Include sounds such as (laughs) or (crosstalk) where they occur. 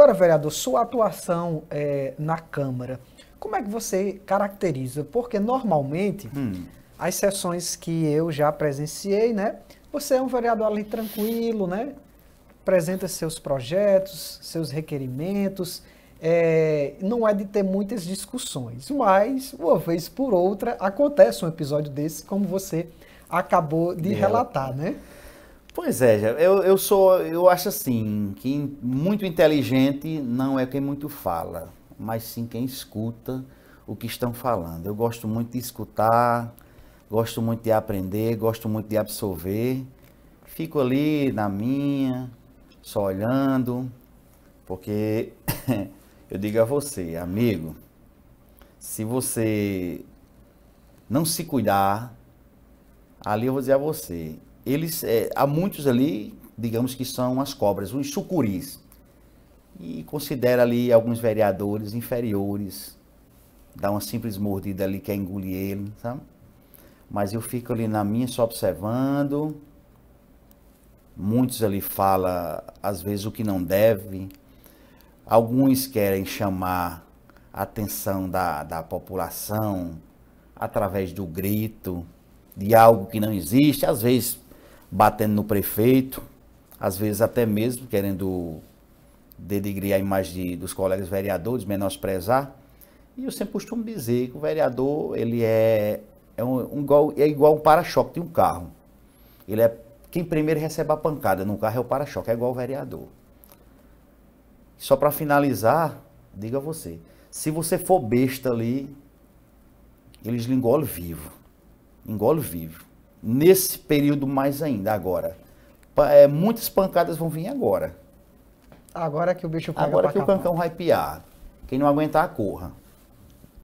Agora, vereador, sua atuação é, na Câmara, como é que você caracteriza? Porque normalmente, hum. as sessões que eu já presenciei, né? Você é um vereador ali tranquilo, né? Apresenta seus projetos, seus requerimentos. É, não é de ter muitas discussões, mas, uma vez por outra, acontece um episódio desse, como você acabou de relatar, né? Pois é, eu, eu sou, eu acho assim, que muito inteligente não é quem muito fala, mas sim quem escuta o que estão falando. Eu gosto muito de escutar, gosto muito de aprender, gosto muito de absorver. Fico ali na minha, só olhando, porque (laughs) eu digo a você, amigo, se você não se cuidar, ali eu vou dizer a você, eles, é, há muitos ali, digamos que são as cobras, os sucuris. E considera ali alguns vereadores inferiores, dá uma simples mordida ali, que engolir ele, sabe? Mas eu fico ali na minha só observando. Muitos ali falam, às vezes, o que não deve. Alguns querem chamar a atenção da, da população através do grito, de algo que não existe, às vezes batendo no prefeito, às vezes até mesmo querendo denigrir a imagem de, dos colegas vereadores, menosprezar. E eu sempre costumo dizer que o vereador ele é, é, um, um igual, é igual um para-choque de um carro. Ele é quem primeiro recebe a pancada no carro é o para-choque, é igual o vereador. Só para finalizar, diga você, se você for besta ali, eles lhe engolem vivo. engolem vivo nesse período mais ainda, agora. É, muitas pancadas vão vir agora. Agora que o bicho pega Agora que o cancão vai piar. Quem não aguentar, corra.